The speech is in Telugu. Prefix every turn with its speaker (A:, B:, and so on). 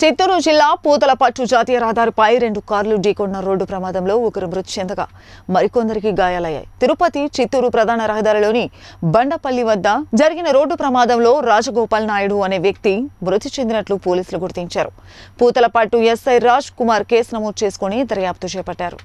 A: చిత్తూరు జిల్లా పూతలపట్టు జాతీయ రహదారిపై రెండు కార్లు ఢీకొన్న రోడ్డు ప్రమాదంలో ఒకరు మృతి చెందగా మరికొందరికి గాయాలయ్యాయి తిరుపతి చిత్తూరు ప్రధాన రహదారిలోని బండపల్లి వద్ద జరిగిన రోడ్డు ప్రమాదంలో రాజగోపాల్ నాయుడు అనే వ్యక్తి మృతి చెందినట్లు పోలీసులు గుర్తించారు పూతలపట్టు ఎస్ఐ రాజ్ కుమార్ కేసు నమోదు చేసుకుని దర్యాప్తు చేపట్టారు